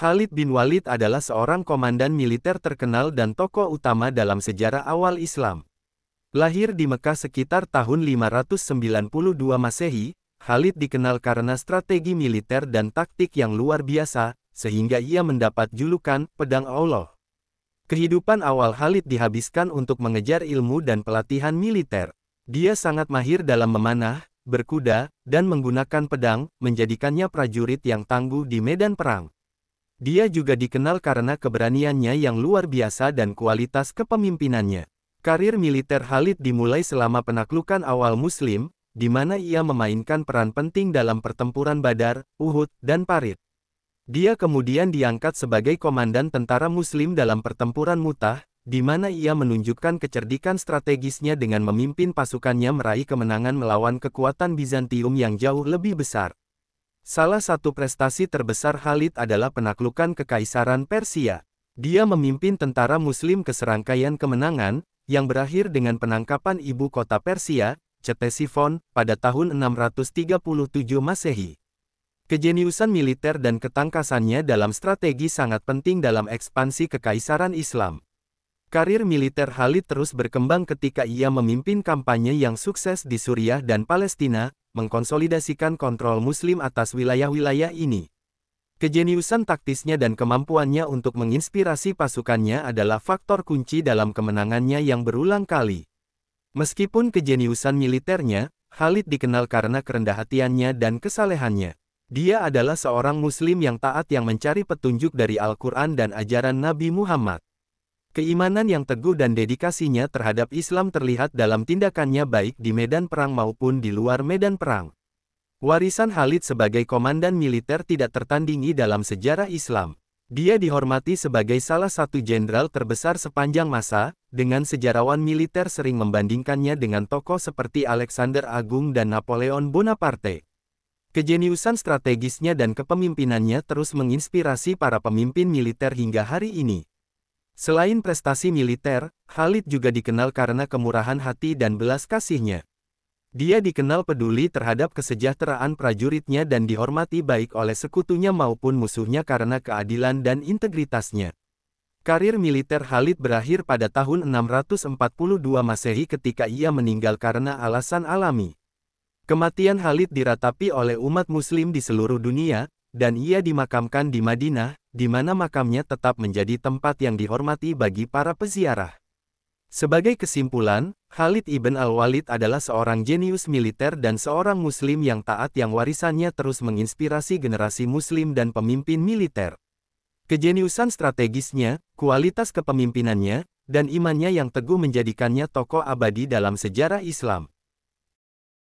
Khalid bin Walid adalah seorang komandan militer terkenal dan tokoh utama dalam sejarah awal Islam. Lahir di Mekah sekitar tahun 592 Masehi, Khalid dikenal karena strategi militer dan taktik yang luar biasa, sehingga ia mendapat julukan Pedang Allah. Kehidupan awal Khalid dihabiskan untuk mengejar ilmu dan pelatihan militer. Dia sangat mahir dalam memanah, berkuda, dan menggunakan pedang, menjadikannya prajurit yang tangguh di medan perang. Dia juga dikenal karena keberaniannya yang luar biasa dan kualitas kepemimpinannya. Karir militer Khalid dimulai selama penaklukan awal Muslim, di mana ia memainkan peran penting dalam pertempuran Badar, Uhud, dan Parit. Dia kemudian diangkat sebagai komandan tentara Muslim dalam pertempuran Mutah, di mana ia menunjukkan kecerdikan strategisnya dengan memimpin pasukannya meraih kemenangan melawan kekuatan Bizantium yang jauh lebih besar. Salah satu prestasi terbesar Khalid adalah penaklukan Kekaisaran Persia. Dia memimpin tentara muslim ke serangkaian kemenangan, yang berakhir dengan penangkapan ibu kota Persia, Ctesiphon, pada tahun 637 Masehi. Kejeniusan militer dan ketangkasannya dalam strategi sangat penting dalam ekspansi kekaisaran Islam. Karir militer Khalid terus berkembang ketika ia memimpin kampanye yang sukses di Suriah dan Palestina, mengkonsolidasikan kontrol Muslim atas wilayah-wilayah ini. Kejeniusan taktisnya dan kemampuannya untuk menginspirasi pasukannya adalah faktor kunci dalam kemenangannya yang berulang kali. Meskipun kejeniusan militernya, Khalid dikenal karena kerendah hatiannya dan kesalehannya. Dia adalah seorang muslim yang taat yang mencari petunjuk dari Al-Quran dan ajaran Nabi Muhammad. Keimanan yang teguh dan dedikasinya terhadap Islam terlihat dalam tindakannya baik di medan perang maupun di luar medan perang. Warisan Khalid sebagai komandan militer tidak tertandingi dalam sejarah Islam. Dia dihormati sebagai salah satu jenderal terbesar sepanjang masa, dengan sejarawan militer sering membandingkannya dengan tokoh seperti Alexander Agung dan Napoleon Bonaparte. Kejeniusan strategisnya dan kepemimpinannya terus menginspirasi para pemimpin militer hingga hari ini. Selain prestasi militer, Khalid juga dikenal karena kemurahan hati dan belas kasihnya. Dia dikenal peduli terhadap kesejahteraan prajuritnya dan dihormati baik oleh sekutunya maupun musuhnya karena keadilan dan integritasnya. Karir militer Khalid berakhir pada tahun 642 Masehi ketika ia meninggal karena alasan alami. Kematian Khalid diratapi oleh umat muslim di seluruh dunia, dan ia dimakamkan di Madinah, di mana makamnya tetap menjadi tempat yang dihormati bagi para peziarah. Sebagai kesimpulan, Khalid ibn al-Walid adalah seorang jenius militer dan seorang muslim yang taat yang warisannya terus menginspirasi generasi muslim dan pemimpin militer. Kejeniusan strategisnya, kualitas kepemimpinannya, dan imannya yang teguh menjadikannya tokoh abadi dalam sejarah Islam.